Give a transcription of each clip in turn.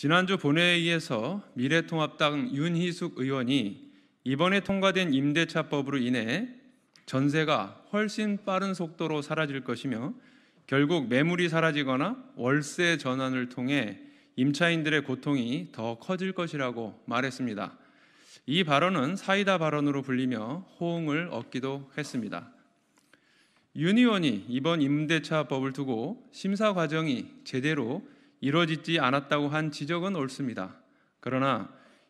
지난주 본회의에서 미래통합당 윤희숙 의원이 이번에 통과된 임대차법으로 인해 전세가 훨씬 빠른 속도로 사라질 것이며 결국 매물이 사라지거나 월세 전환을 통해 임차인들의 고통이 더 커질 것이라고 말했습니다. 이 발언은 사이다 발언으로 불리며 호응을 얻기도 했습니다. 윤 의원이 이번 임대차법을 두고 심사 과정이 제대로 이루어지지 않았다고 한 지적은 옳습니다. 그러나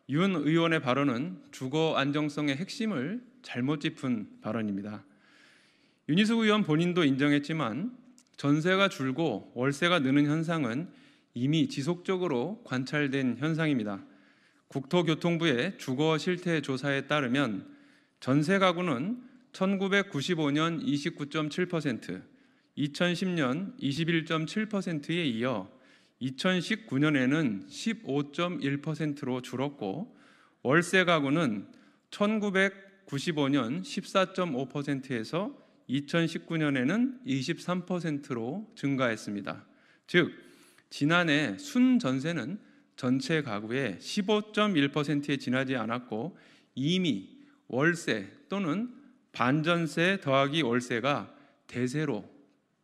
윤 의원의 발언은 주거 안정성의 핵심을 잘못 짚은 발언입니다. 윤희숙 의원 본인도 인정했지만 전세가 줄고 월세가 느는 현상은 이미 지속적으로 관찰된 현상입니다. 국토교통부의 주거 실태 조사에 따르면 전세 가구는 1995년 29.7%, 2010년 21.7%에 이어 2019년에는 15.1%로 줄었고 월세 가구는 1995년 14.5%에서 2019년에는 23%로 증가했습니다. 즉 지난해 순전세는 전체 가구의 15.1%에 지나지 않았고 이미 월세 또는 반전세 더하기 월세가 대세로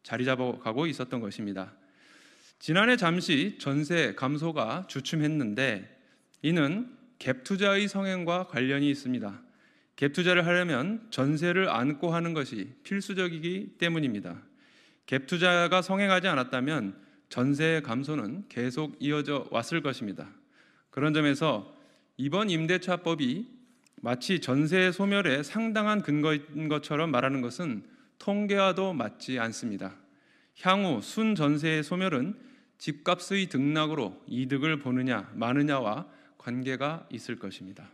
자리 잡아가고 있었던 것입니다. 지난해 잠시 전세 감소가 주춤했는데 이는 갭 투자의 성행과 관련이 있습니다. 갭 투자를 하려면 전세를 안고 하는 것이 필수적이기 때문입니다. 갭 투자가 성행하지 않았다면 전세 감소는 계속 이어져 왔을 것입니다. 그런 점에서 이번 임대차법이 마치 전세 소멸에 상당한 근거인 것처럼 말하는 것은 통계와도 맞지 않습니다. 향후 순 전세의 소멸은 집값의 등락으로 이득을 보느냐 마느냐와 관계가 있을 것입니다.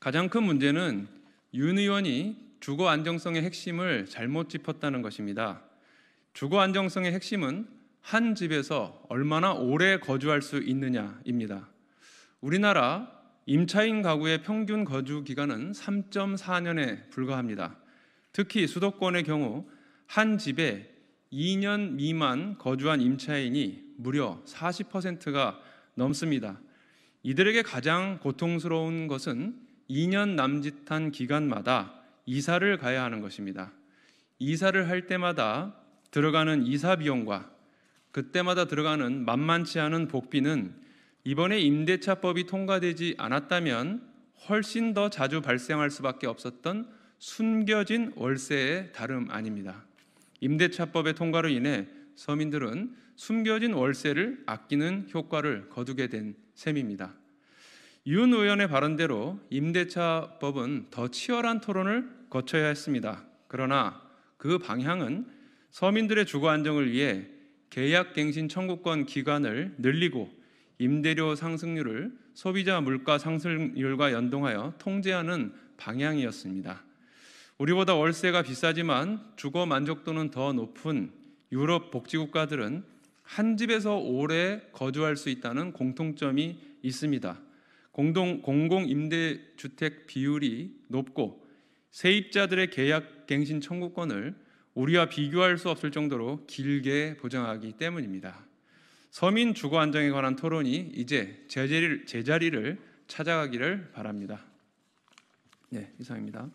가장 큰 문제는 윤 의원이 주거 안정성의 핵심을 잘못 짚었다는 것입니다. 주거 안정성의 핵심은 한 집에서 얼마나 오래 거주할 수 있느냐입니다. 우리나라 임차인 가구의 평균 거주 기간은 3.4년에 불과합니다. 특히 수도권의 경우 한 집에 2년 미만 거주한 임차인이 무려 40%가 넘습니다. 이들에게 가장 고통스러운 것은 2년 남짓한 기간마다 이사를 가야 하는 것입니다. 이사를 할 때마다 들어가는 이사 비용과 그때마다 들어가는 만만치 않은 복비는 이번에 임대차법이 통과되지 않았다면 훨씬 더 자주 발생할 수밖에 없었던 숨겨진 월세의 다름 아닙니다. 임대차법의 통과로 인해 서민들은 숨겨진 월세를 아끼는 효과를 거두게 된 셈입니다. 윤 의원의 발언대로 임대차법은 더 치열한 토론을 거쳐야 했습니다. 그러나 그 방향은 서민들의 주거 안정을 위해 계약갱신 청구권 기간을 늘리고 임대료 상승률을 소비자 물가 상승률과 연동하여 통제하는 방향이었습니다. 우리보다 월세가 비싸지만 주거 만족도는 더 높은 유럽 복지국가들은 한 집에서 오래 거주할 수 있다는 공통점이 있습니다. 공동 공공 임대 주택 비율이 높고 세입자들의 계약 갱신 청구권을 우리와 비교할 수 없을 정도로 길게 보장하기 때문입니다. 서민 주거 안정에 관한 토론이 이제 제자리를, 제자리를 찾아가기를 바랍니다. 네, 이상입니다.